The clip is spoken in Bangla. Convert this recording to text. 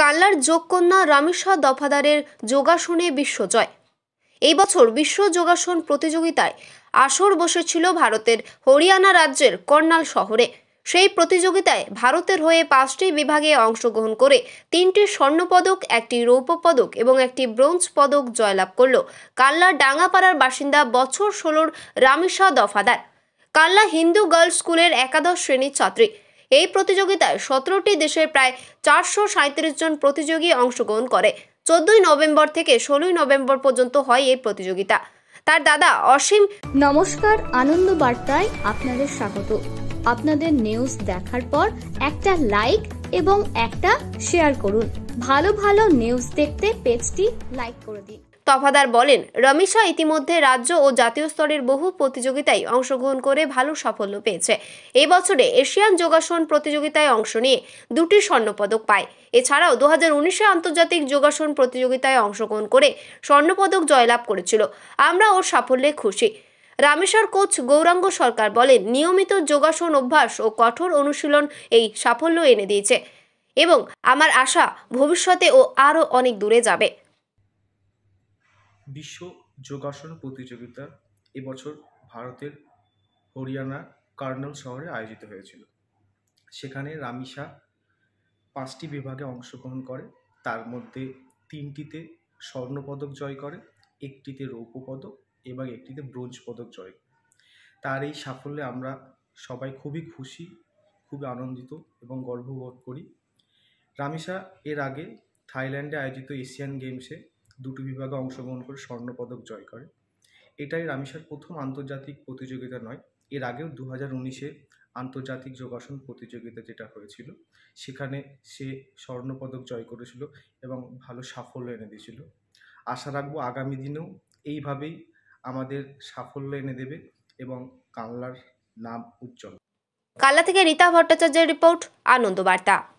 কাল্লার যোগকন্যা রামিসা দফাদারের যোগাসনে বিশ্বজয় এই বছর বিশ্ব যোগাসন প্রতিযোগিতায় আসর বসেছিল ভারতের হরিয়ানা রাজ্যের কর্নাল শহরে সেই প্রতিযোগিতায় ভারতের হয়ে পাঁচটি বিভাগে অংশগ্রহণ করে তিনটি স্বর্ণপদক একটি রৌপ্য পদক এবং একটি ব্রোঞ্জ পদক জয়লাভ করল কাল্লা ডাঙ্গাপাড়ার বাসিন্দা বছর ষোলোর রামিসা দফাদার কাল্লা হিন্দু গার্লস স্কুলের একাদশ শ্রেণীর ছাত্রী এই প্রতিযোগিতায় সতেরোটি দেশের প্রায় চারশো সাঁত্রিশ জন প্রতিযোগী অংশগ্রহণ করে চোদ্দই নভেম্বর থেকে ষোলোই নভেম্বর পর্যন্ত হয় এই প্রতিযোগিতা তার দাদা অসীম নমস্কার আনন্দ বার্তায় আপনাদের স্বাগত আপনাদের নিউজ দেখার পর একটা লাইক এবং একটা শেয়ার করুন ভালো ভালো নিউজ দেখতে পেজটি লাইক করে দিন তফাদার বলেন রমেশ ইতিমধ্যে রাজ্য ও জাতীয় স্তরের বহু প্রতিযোগিতায় অংশগ্রহণ করে ভালো সাফল্য পেয়েছে এই বছরে এশিয়ান যোগাসন প্রতিযোগিতায় অংশ নিয়ে দুটি স্বর্ণপদক পায় এছাড়াও দু হাজার উনিশে আন্তর্জাতিক যোগাসন প্রতিযোগিতায় অংশগ্রহণ করে স্বর্ণপদক জয়লাভ করেছিল আমরা ওর সাফল্যে খুশি রামেশ্বর কোচ গৌরাঙ্গ সরকার বলেন নিয়মিত যোগাসন অভ্যাস ও কঠোর অনুশীলন এই সাফল্য এনে দিয়েছে এবং আমার আশা ভবিষ্যতে ও আরও অনেক দূরে যাবে বিশ্ব যোগাসন প্রতিযোগিতা এবছর ভারতের হরিয়ানা কার্নাল শহরে আয়োজিত হয়েছিল সেখানে রামিসা পাঁচটি বিভাগে অংশগ্রহণ করে তার মধ্যে তিনটিতে স্বর্ণপদক জয় করে একটিতে রৌপ্য পদক এবং একটিতে ব্রোঞ্জ পদক জয় তার এই সাফল্যে আমরা সবাই খুবই খুশি খুবই আনন্দিত এবং গর্ববোধ করি রামিসা এর আগে থাইল্যান্ডে আয়োজিত এশিয়ান গেমসে দুটি বিভাগে অংশগ্রহণ করে স্বর্ণপদক জয় করে এটাই রামিসার প্রথম আন্তর্জাতিক প্রতিযোগিতা নয় এর আগেও দু হাজার উনিশে আন্তর্জাতিক যোগাসন প্রতিযোগিতা যেটা হয়েছিল সেখানে সে স্বর্ণপদক জয় করেছিল এবং ভালো সাফল্য এনে দিয়েছিল আশা রাখবো আগামী দিনেও এইভাবেই আমাদের সাফল্য এনে দেবে এবং কাংলার নাম উজ্জ্বল কালা থেকে রীতা ভট্টাচার্যের রিপোর্ট আনন্দ বার্তা